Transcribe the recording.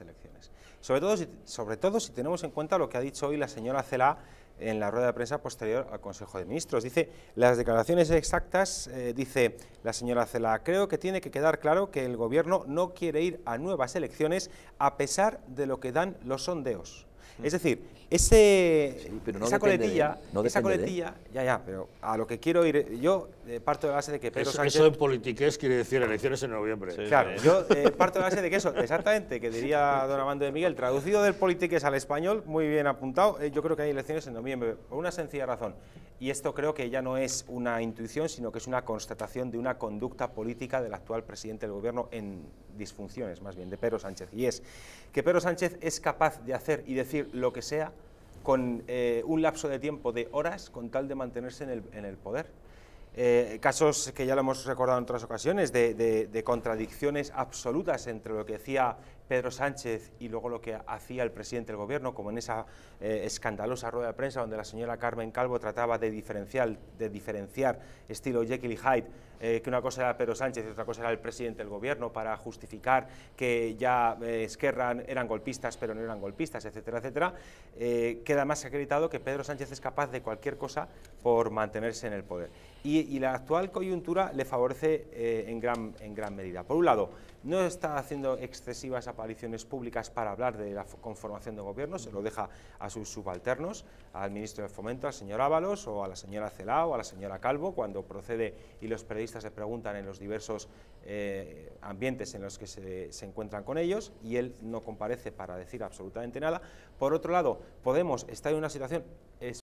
elecciones. Sobre todo, si, sobre todo si tenemos en cuenta lo que ha dicho hoy la señora Cela en la rueda de prensa posterior al Consejo de Ministros. Dice, las declaraciones exactas, eh, dice la señora Cela, creo que tiene que quedar claro que el Gobierno no quiere ir a nuevas elecciones a pesar de lo que dan los sondeos. Es decir, ese, esa coletilla, ya, ya, pero a lo que quiero ir, yo eh, parto de la base de que Pedro eso, Sánchez... Eso en politiqués quiere decir elecciones en noviembre. claro, yo eh, parto de la base de que eso, exactamente, que diría don amando de Miguel, traducido del politiqués al español, muy bien apuntado, eh, yo creo que hay elecciones en noviembre, por una sencilla razón, y esto creo que ya no es una intuición, sino que es una constatación de una conducta política del actual presidente del gobierno en disfunciones más bien de Pedro Sánchez, y es que Pedro Sánchez es capaz de hacer y decir lo que sea con eh, un lapso de tiempo de horas con tal de mantenerse en el, poder. Eh, casos que ya lo hemos recordado en otras ocasiones, de, de, contradicciones absolutas entre lo que decía Pedro Sánchez y luego lo que hacía el presidente del gobierno, como en esa eh, escandalosa rueda de prensa donde la señora Carmen Calvo trataba de diferenciar, de diferenciar estilo Jekyll y Hyde, eh, que una cosa era Pedro Sánchez y otra cosa era el presidente del gobierno, para justificar que ya eh, Esquerra eran golpistas pero no eran golpistas, etcétera, etcétera, queda más acreditado que Pedro Sánchez es capaz de cualquier cosa por mantenerse en el poder. Y, la actual coyuntura le favorece en, gran, en gran medida. Por un lado, no está haciendo excesivas apariciones públicas para hablar de la conformación de gobierno, se lo deja a sus subalternos, al ministro de Fomento, al señor Ábalos o a la señora Celao a la señora Calvo, cuando procede y los periodistas se preguntan en los diversos eh, ambientes en los que se, encuentran con ellos y él no comparece para decir absolutamente nada. Por otro lado, Podemos estar en una situación